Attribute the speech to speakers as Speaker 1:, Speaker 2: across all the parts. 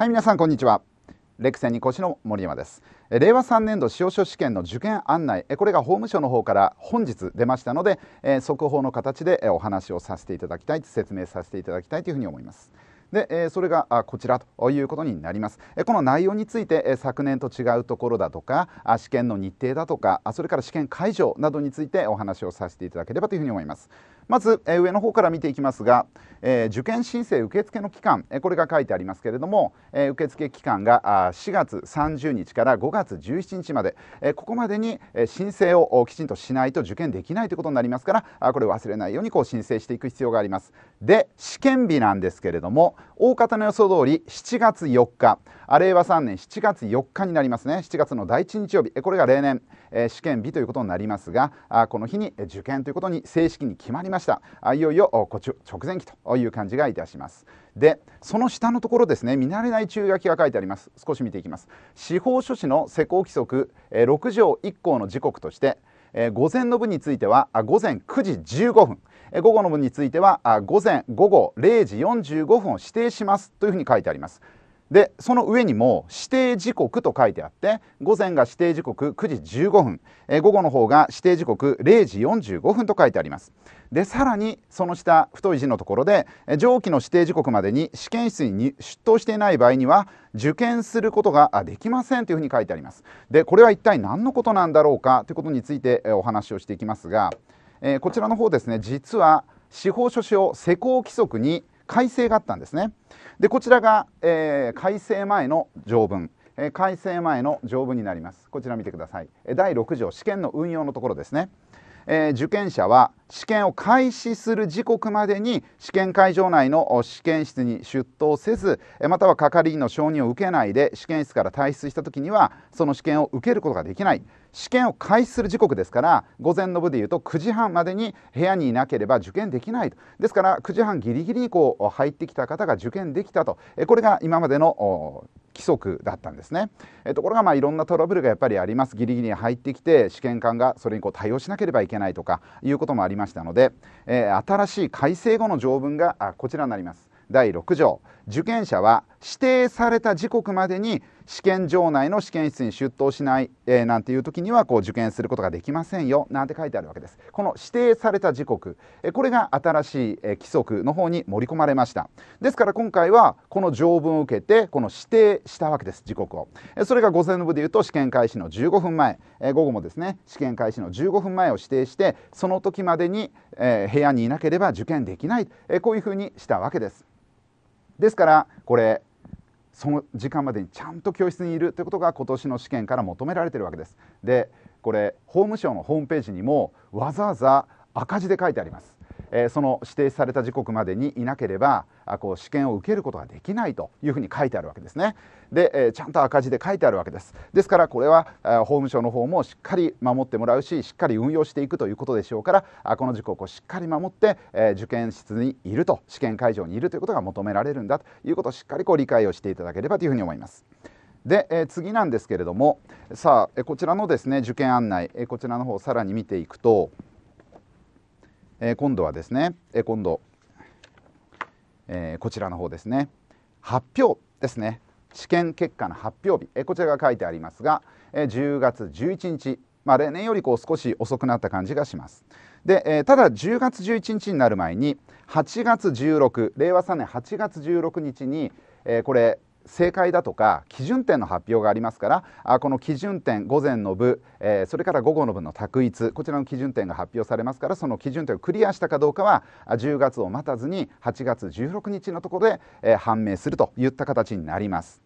Speaker 1: はい皆さんこんにちはレクセンに越の森山です令和3年度司法書試験の受験案内これが法務省の方から本日出ましたので速報の形でお話をさせていただきたい説明させていただきたいというふうに思いますでそれがこちらということになりますこの内容について昨年と違うところだとか試験の日程だとかそれから試験会場などについてお話をさせていただければというふうに思いますまず、え上の方から見ていきますが、え受験申請受付の期間、えこれが書いてありますけれども、え受付期間があ4月30日から5月17日まで、えここまでに、え申請をきちんとしないと受験できないということになりますからあこれを忘れないようにこう申請していく必要があります。で試験日なんですけれども大方の予想通り7月4日あ令和3年7月4日になりますね7月の第1日曜日これが例年、え試験日ということになりますがあこの日に受験ということに正式に決まりましたあいよいよこち直前期という感じがいたしますでその下のところですね見慣れない注意書きが書いてあります少し見ていきます司法書士の施行規則、え6条1項の時刻として、え午前の部については午前9時15分午後の分については午前午後0時45分を指定しますというふうに書いてありますでその上にも指定時刻と書いてあって午前が指定時刻9時15分え午後の方が指定時刻0時45分と書いてありますでさらにその下太い字のところで上記の指定時刻までに試験室に出頭していない場合には受験することができませんというふうに書いてありますでこれは一体何のことなんだろうかということについてお話をしていきますがえー、こちらの方ですね実は司法書士を施行規則に改正があったんですねでこちらが、えー、改正前の条文、えー、改正前の条文になりますこちら見てください第6条試験の運用のところですね、えー、受験者は試験を開始する時刻までに試験会場内の試験室に出頭せずまたは係員の承認を受けないで試験室から退出した時にはその試験を受けることができない試験を開始する時刻ですから午前の部でいうと9時半までに部屋にいなければ受験できないとですから9時半ギリギリにこう入ってきた方が受験できたとこれが今までの規則だったんですね。えところがまあいろんなトラブルがやっぱりありますギリギリに入ってきて試験官がそれにこう対応しなければいけないとかいうこともありましたので、えー、新しい改正後の条文がこちらになります。第6条受験者は指定された時刻までに試験場内の試験室に出頭しない、えー、なんていう時にはこう受験することができませんよなんて書いてあるわけですこの指定された時刻、えこれが新しい、え規則の方に盛り込まれましたですから今回はこの条文を受けてこの指定したわけです時刻を、えそれが午前の部でいうと試験開始の15分前、え午後もですね試験開始の15分前を指定してその時までに、え部屋にいなければ受験できない、えこういうふうにしたわけですですからこれその時間までにちゃんと教室にいるということが今年の試験から求められてるわけです。でこれ法務省のホームページにもわざわざ赤字で書いてあります。えその指定された時刻までにいなければこう試験を受けることができないというふうに書いてあるわけですね。で、えちゃんと赤字で書いてあるわけです。ですからこれは法務省の方もしっかり守ってもらうししっかり運用していくということでしょうからこの時刻をしっかり守って、え受験室にいると試験会場にいるということが求められるんだということをしっかりこう理解をしていただければというふうに思います。で、え次なんですけれどもさあ、えこちらのですね受験案内、えこちらの方をさらに見ていくと。えー、今度はですね、えー、今度、えー、こちらの方ですね発表ですね試験結果の発表日、えー、こちらが書いてありますが、えー、10月11日、まあ、例年よりこう少し遅くなった感じがします。で、えー、ただ10月11日になる前に8月16令和3年8月16日に、えー、これ正解だとか基準点の発表がありますからあこの基準点午前の部、えー、それから午後の部の択一こちらの基準点が発表されますからその基準点をクリアしたかどうかは10月を待たずに8月16日のところで、えー、判明するといった形になります。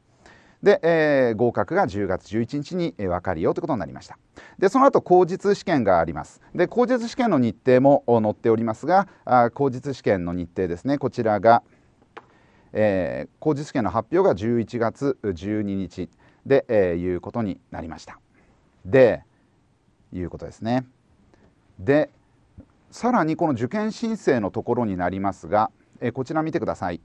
Speaker 1: で、えー、合格が10月11日に、えー、分かるよということになりましたでその後口実試験がありますで口実試験の日程も載っておりますがあ口実試験の日程ですねこちらが、えー、工事試験の発表が11月12日で、えー、いうことになりました。でいうことですね。でさらにこの受験申請のところになりますが、えー、こちら見てください。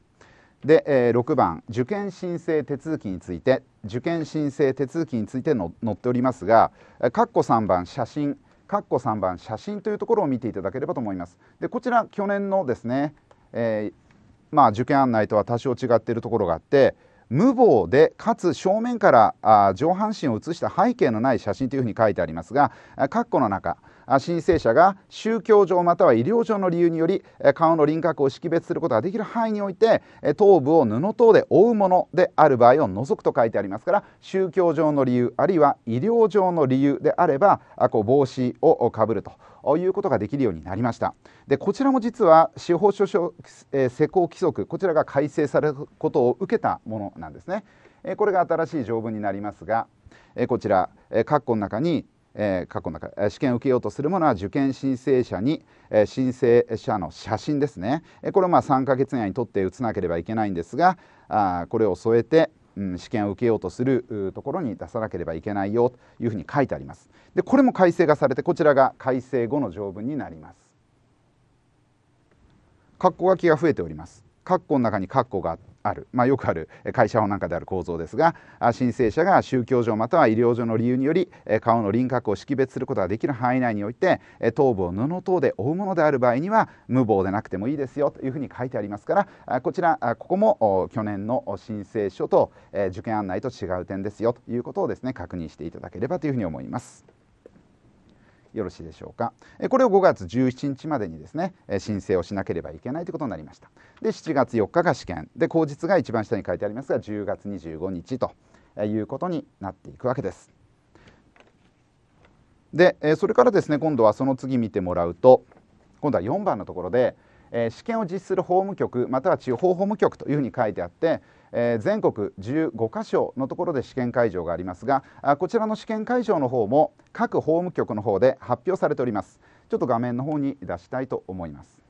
Speaker 1: で、えー、6番受験申請手続きについて受験申請手続きについての載っておりますが括弧3番写真括弧3番写真というところを見ていただければと思います。でこちら去年のですね、えーまあ、受験案内とは多少違っているところがあって無謀でかつ正面からあ上半身を写した背景のない写真というふうに書いてありますが括弧の中申請者が宗教上または医療上の理由により顔の輪郭を識別することができる範囲において頭部を布等で覆うものである場合を除くと書いてありますから宗教上の理由あるいは医療上の理由であればこう帽子をかぶるということができるようになりましたでこちらも実は司法書書、えー、施行規則こちらが改正されることを受けたものなんですね、えー、これが新しい条文になりますが、えー、こちら、えー、括弧の中にえー、括弧の中試験を受けようとするものは受験申請者に、えー、申請者の写真ですね、えー、これをまあ3か月以内に取って写なければいけないんですがあこれを添えて、試験を受けようとするところに出さなければいけないよというふうに書いてあります。でこれも改正がされてこちらが改正後の条文になります。括弧書きが増えております。括弧の中に括弧がある、まあ、よくある会社法なんかである構造ですが申請者が宗教上または医療上の理由により顔の輪郭を識別することができる範囲内において頭部を布等で覆うものである場合には無謀でなくてもいいですよというふうに書いてありますからこちらここも去年の申請書と受験案内と違う点ですよということをですね確認していただければというふうに思います。よろしいでしょうかこれを5月17日までにですね申請をしなければいけないということになりましたで7月4日が試験で口実が一番下に書いてありますが10月25日ということになっていくわけですでそれからですね今度はその次見てもらうと今度は4番のところで「え試験を実施する法務局または地方法務局というふうに書いてあって、え全国15箇所のところで試験会場がありますがあこちらの試験会場の方も各法務局の方で発表されておりますちょっと画面の方に出したいと思います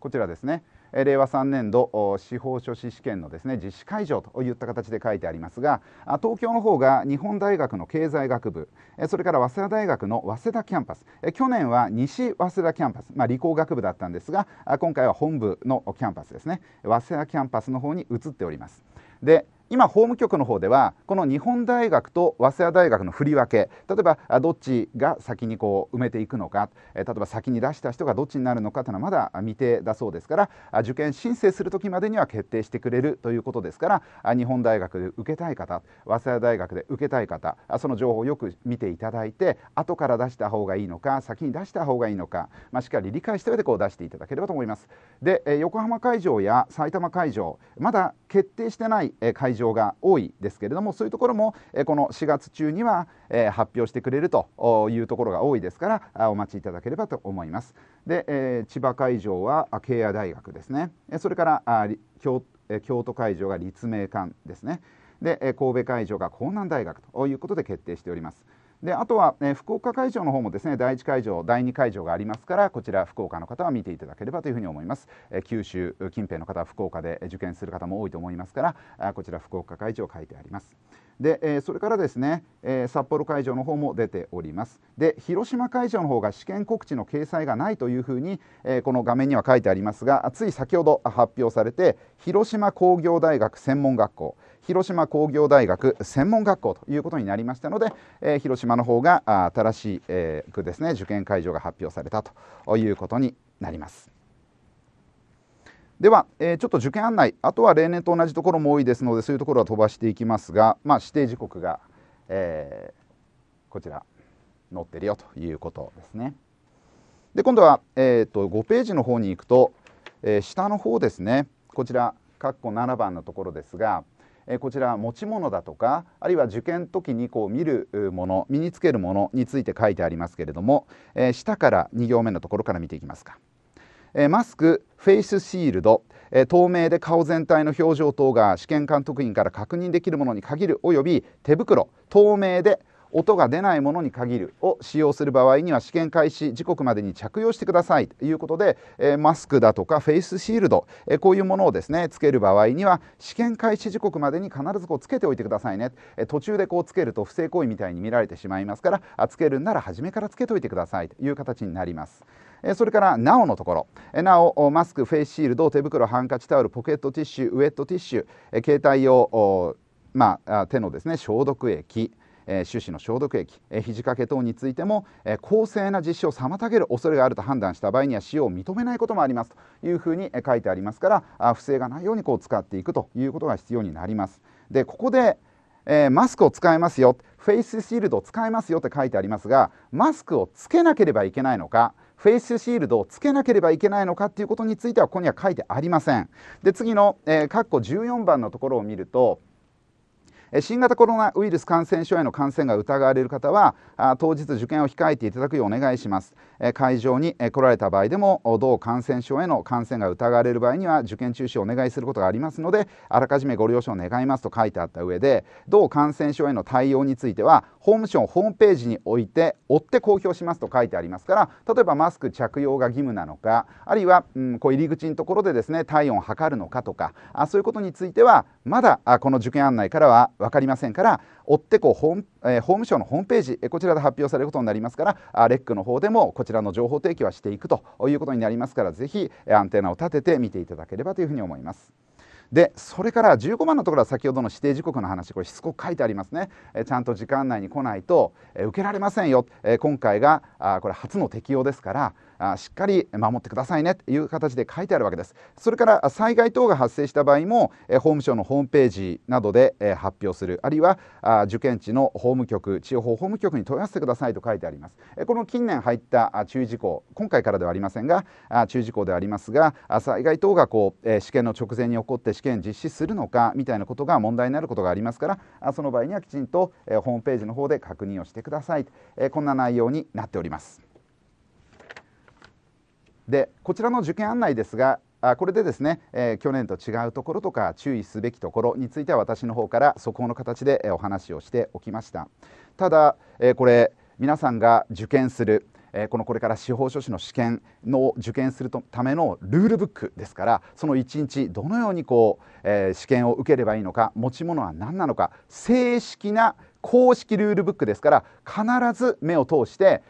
Speaker 1: こちらですね令和3年度司法書士試験のですね実施会場といった形で書いてありますが東京の方が日本大学の経済学部それから早稲田大学の早稲田キャンパス去年は西早稲田キャンパス、まあ、理工学部だったんですが今回は本部のキャンパスですね早稲田キャンパスの方に移っております。で今法務局の方ではこの日本大学と早稲田大学の振り分け例えばどっちが先にこう埋めていくのか例えば先に出した人がどっちになるのかというのはまだ未定だそうですから受験申請する時までには決定してくれるということですから日本大学で受けたい方早稲田大学で受けたい方その情報をよく見ていただいて後から出した方がいいのか先に出した方がいいのか、まあ、しっかり理解した上でこう出していただければと思います。で横浜会場や埼玉会場まだ決定してない会場場が多いですけれどもそういうところも、えこの4月中には、え発表してくれるというところが多いですからお待ちいただければと思います。で、え千葉会場は慶野大学ですねそれから京京都会場が立命館ですねで神戸会場が江南大学ということで決定しております。であとは、え福岡会場の方もですね第1会場第2会場がありますからこちら福岡の方は見ていただければというふうに思います、え九州近辺の方は福岡で受験する方も多いと思いますからあこちら福岡会場書いてありますで、えそれからですね、え札幌会場の方も出ておりますで広島会場の方が試験告知の掲載がないというふうに、えこの画面には書いてありますがつい先ほど発表されて広島工業大学専門学校広島工業大学専門学校ということになりましたので、えー、広島の方が新しい、えー、ですね受験会場が発表されたということになります。では、えー、ちょっと受験案内あとは例年と同じところも多いですのでそういうところは飛ばしていきますが、まあ、指定時刻が、えー、こちら載ってるよということですね。で今度は、えーと、と5ページの方に行くと、えー、下の方ですねこちら括弧7番のところですがえこちら持ち物だとかあるいは受験時にこう見るもの身につけるものについて書いてありますけれども、え下から2行目のところから見ていきますか、えマスクフェイスシールド透明で顔全体の表情等が試験監督員から確認できるものに限るおよび手袋透明で音が出ないものに限るを使用する場合には試験開始時刻までに着用してくださいということで、えー、マスクだとかフェイスシールド、えー、こういうものをですねつける場合には試験開始時刻までに必ずこうつけておいてくださいね、えー、途中でこうつけると不正行為みたいに見られてしまいますからあつけるんなら初めからつけておいてくださいという形になります。それからなおのところなおマスクフェイスシールド手袋ハンカチタオルポケットティッシュウエットティッシュ携帯用、まあ、手のですね消毒液えー、手指の消毒液、え肘掛け等についても、え公正な実施を妨げる恐れがあると判断した場合には使用を認めないこともありますというふうに書いてありますからあ不正がないようにこう使っていくということが必要になります。でここでえー、マスクを使いますよフェイスシールドを使いますよって書いてありますがマスクをつけなければいけないのかフェイスシールドをつけなければいけないのかっていうことについてはここには書いてありませんで次の、えー、括弧14番のところを見ると新型コロナウイルス感染症への感染が疑われる方は当日受験を控えていただくようお願いします会場に来られた場合でも同感染症への感染が疑われる場合には受験中止をお願いすることがありますのであらかじめご了承願いますと書いてあった上で同感染症への対応については法務省ホームページにおいて追って公表しますと書いてありますから例えばマスク着用が義務なのかあるいは、うん、こう入り口のところでですね体温を測るのかとかあそういうことについてはまだあこの受験案内からは分かりませんから追ってこうホえー、法務省のホームページこちらで発表されることになりますからあレックの方でもこちらの情報提供はしていくということになりますからぜひアンテナを立てて見ていただければというふうに思います。でそれから15万のところは先ほどの指定時刻の話これしつこく書いてありますね、えちゃんと時間内に来ないと、え受けられませんよ、え今回があこれ初の適用ですから、あしっかり守ってくださいねという形で書いてあるわけですそれから災害等が発生した場合も法務省のホームページなどで発表するあるいは受験地の法務局地方法務局に問い合わせてくださいと書いてありますこの近年入った注意事項今回からではありませんが注意事項でありますが災害等がこう試験の直前に起こって試験実施するのかみたいなことが問題になることがありますからその場合にはきちんとホームページの方で確認をしてくださいこんな内容になっております。でこちらの受験案内ですがこれでですね、えー、去年と違うところとか注意すべきところについては私の方から速報の形でお話をしておきましたただ、えー、これ皆さんが受験する、えー、このこれから司法書士の試験の受験するためのルールブックですからその1日どのようにこう、え試験を受ければいいのか持ち物は何なのか正式な公式ルールブックですから必ず目を通して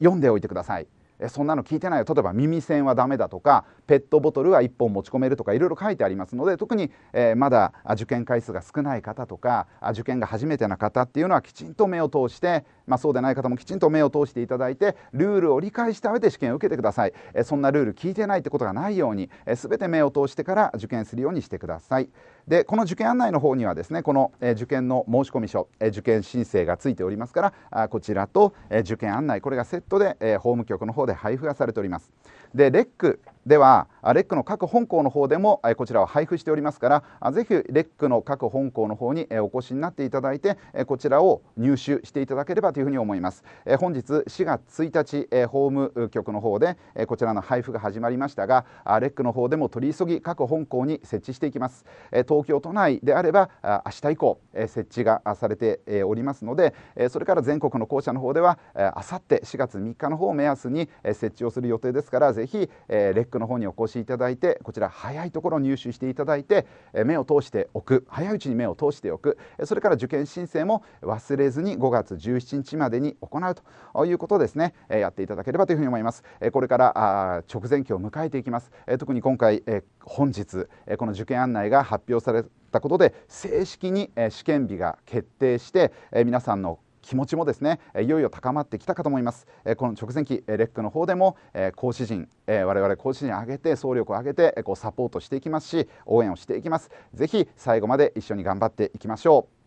Speaker 1: 読んでおいてくださいえそんなの聞いてないよ例えば耳栓はダメだとかペットボトルは1本持ち込めるとかいろいろ書いてありますので特に、えー、まだ受験回数が少ない方とか受験が初めてな方っていうのはきちんと目を通して、まあ、そうでない方もきちんと目を通していただいてルールを理解した上で試験を受けてください、えそんなルール聞いてないってことがないように、えー、全て目を通してから受験するようにしてください。でこの受験案内の方にはですねこの、え受験の申込書、え受験申請がついておりますからあこちらと、え受験案内これがセットで、え法務局の方で配布がされておりますでレックではレックの各本校の方でもこちらを配布しておりますからぜひレックの各本校の方にお越しになっていただいてこちらを入手していただければというふうに思います本日4月1日法務局の方でこちらの配布が始まりましたがレックの方でも取り急ぎ各本校に設置していきます東京都内であれば明日以降設置がされておりますのでそれから全国の校舎の方ではあさって4月3日の方を目安に設置をする予定ですからぜひレッククの方にお越しいただいてこちら早いところ入手していただいて目を通しておく早いうちに目を通しておくそれから受験申請も忘れずに5月17日までに行うということですねやっていただければというふうに思いますこれから直前期を迎えていきます特に今回本日この受験案内が発表されたことで正式に試験日が決定して皆さんの気持ちもですねいよいよ高まってきたかと思います、えこの直前期レックの方でも、え講師陣、え我々講師陣を上げて総力を挙げてこうサポートしていきますし応援をしていきますぜひ最後まで一緒に頑張っていきましょう